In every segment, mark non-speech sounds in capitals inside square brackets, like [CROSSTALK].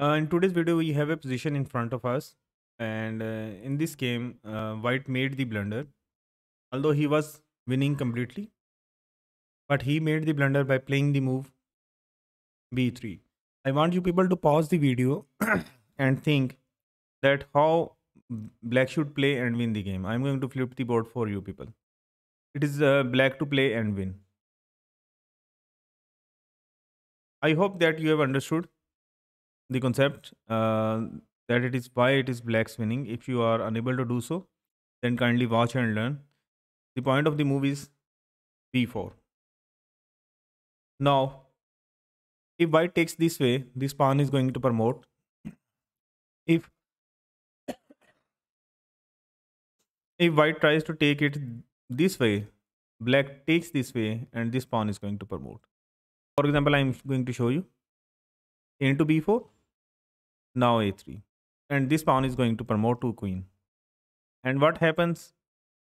Uh, in today's video, we have a position in front of us. And uh, in this game, uh, White made the blunder. Although he was winning completely. But he made the blunder by playing the move B3. I want you people to pause the video [COUGHS] and think that how black should play and win the game. I'm going to flip the board for you people. It is uh, black to play and win. I hope that you have understood the concept uh, that it is why it is black spinning. If you are unable to do so, then kindly watch and learn. The point of the move is b4. Now, if white takes this way, this pawn is going to promote. If if white tries to take it this way, black takes this way and this pawn is going to promote. For example, I am going to show you into b4 now a3 and this pawn is going to promote to queen and what happens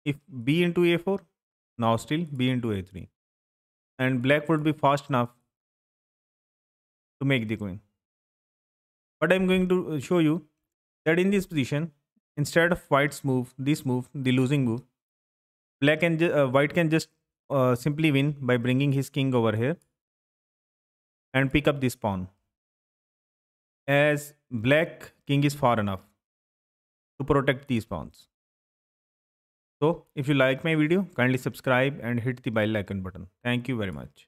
if b into a4 now still b into a3 and black would be fast enough to make the queen but i'm going to uh, show you that in this position instead of white's move this move the losing move black and uh, white can just uh, simply win by bringing his king over here and pick up this pawn as black king is far enough to protect these pawns. So if you like my video, kindly subscribe and hit the bell icon button. Thank you very much.